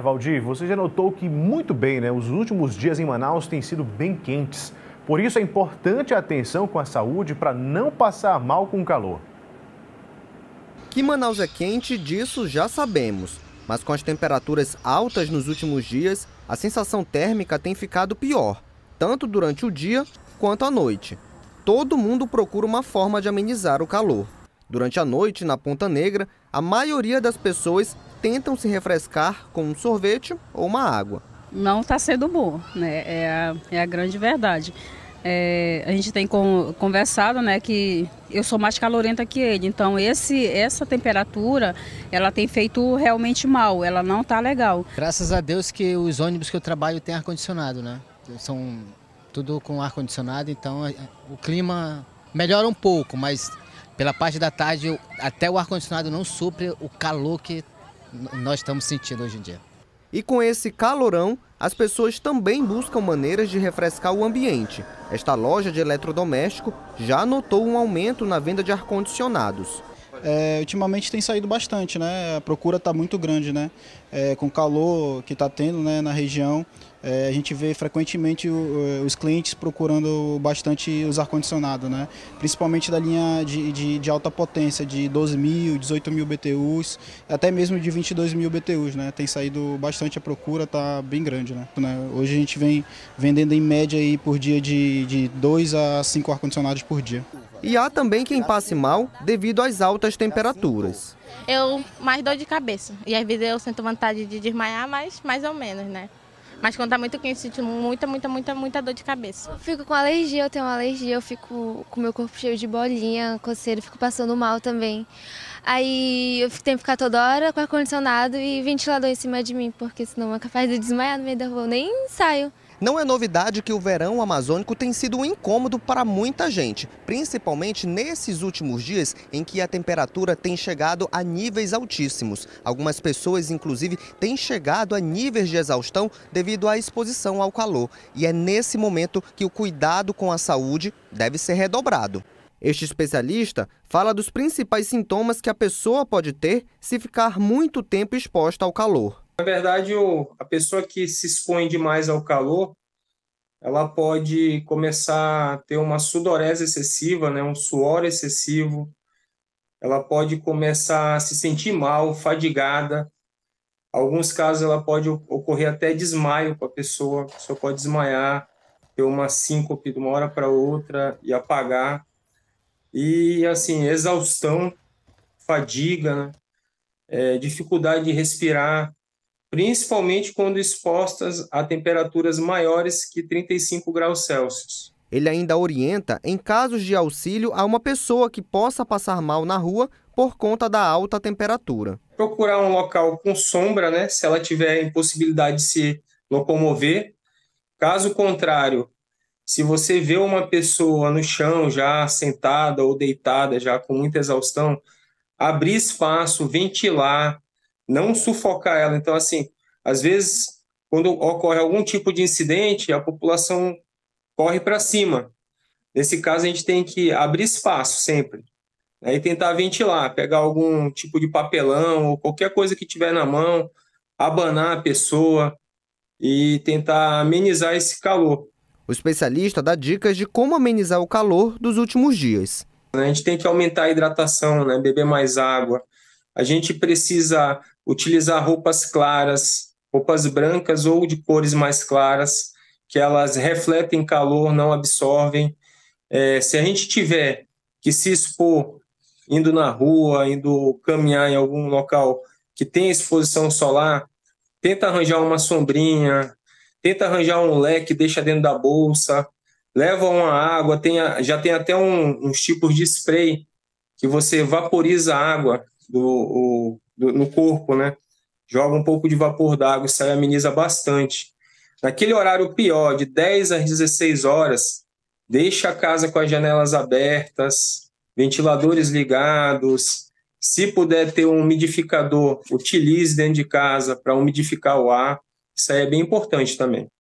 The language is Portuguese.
Valdir, você já notou que muito bem, né? Os últimos dias em Manaus têm sido bem quentes. Por isso é importante a atenção com a saúde para não passar mal com o calor. Que Manaus é quente, disso já sabemos. Mas com as temperaturas altas nos últimos dias, a sensação térmica tem ficado pior, tanto durante o dia quanto à noite. Todo mundo procura uma forma de amenizar o calor. Durante a noite, na Ponta Negra, a maioria das pessoas tentam se refrescar com um sorvete ou uma água. Não está sendo bom, né? É a, é a grande verdade. É, a gente tem com, conversado, né, que eu sou mais calorenta que ele. Então esse essa temperatura, ela tem feito realmente mal. Ela não está legal. Graças a Deus que os ônibus que eu trabalho têm ar condicionado, né? São tudo com ar condicionado, então é, o clima melhora um pouco, mas pela parte da tarde, até o ar-condicionado não supre o calor que nós estamos sentindo hoje em dia. E com esse calorão, as pessoas também buscam maneiras de refrescar o ambiente. Esta loja de eletrodoméstico já notou um aumento na venda de ar-condicionados. É, ultimamente tem saído bastante, né? A procura está muito grande, né? É, com o calor que está tendo né, na região, é, a gente vê frequentemente o, os clientes procurando bastante os ar-condicionado, né? principalmente da linha de, de, de, alta potência, de 12 mil, 18 mil BTUs, até mesmo de 22 mil BTUs. Né? Tem saído bastante a procura, está bem grande. Né? né? Hoje a gente vem vendendo em média aí por dia de, de 2 a 5 ar-condicionados por dia. E há também quem passe mal devido às altas temperaturas. Eu mais dor de cabeça. E às vezes eu sinto vontade de desmaiar, mas mais ou menos, né? Mas quando tá muito quente, eu sinto muita, muita, muita, muita dor de cabeça. Eu fico com alergia, eu tenho uma alergia, eu fico com meu corpo cheio de bolinha, coceira, fico passando mal também. Aí eu tenho que ficar toda hora com ar-condicionado e ventilador em cima de mim, porque senão é capaz de desmaiar no meio da rua, eu nem saio. Não é novidade que o verão amazônico tem sido um incômodo para muita gente, principalmente nesses últimos dias em que a temperatura tem chegado a níveis altíssimos. Algumas pessoas, inclusive, têm chegado a níveis de exaustão devido à exposição ao calor. E é nesse momento que o cuidado com a saúde deve ser redobrado. Este especialista fala dos principais sintomas que a pessoa pode ter se ficar muito tempo exposta ao calor. Na verdade, a pessoa que se expõe demais ao calor, ela pode começar a ter uma sudorese excessiva, né, um suor excessivo, ela pode começar a se sentir mal, fadigada. Alguns casos ela pode ocorrer até desmaio com a pessoa, a pessoa pode desmaiar, ter uma síncope de uma hora para outra e apagar. E assim, exaustão, fadiga, né? é, dificuldade de respirar, principalmente quando expostas a temperaturas maiores que 35 graus Celsius. Ele ainda orienta em casos de auxílio a uma pessoa que possa passar mal na rua por conta da alta temperatura. Procurar um local com sombra, né, se ela tiver impossibilidade de se locomover. Caso contrário, se você vê uma pessoa no chão já sentada ou deitada, já com muita exaustão, abrir espaço, ventilar, não sufocar ela. Então, assim, às vezes, quando ocorre algum tipo de incidente, a população corre para cima. Nesse caso, a gente tem que abrir espaço sempre. Né, e tentar ventilar, pegar algum tipo de papelão ou qualquer coisa que tiver na mão, abanar a pessoa e tentar amenizar esse calor. O especialista dá dicas de como amenizar o calor dos últimos dias. A gente tem que aumentar a hidratação, né? beber mais água, a gente precisa utilizar roupas claras, roupas brancas ou de cores mais claras, que elas refletem calor, não absorvem. É, se a gente tiver que se expor indo na rua, indo caminhar em algum local que tem exposição solar, tenta arranjar uma sombrinha, tenta arranjar um leque, deixa dentro da bolsa, leva uma água, tenha já tem até um, uns tipos de spray que você vaporiza a água do, o, do no corpo, né? Joga um pouco de vapor d'água, isso aí ameniza bastante. Naquele horário pior, de 10 às 16 horas, deixa a casa com as janelas abertas, ventiladores ligados. Se puder ter um umidificador, utilize dentro de casa para umidificar o ar. Isso aí é bem importante também.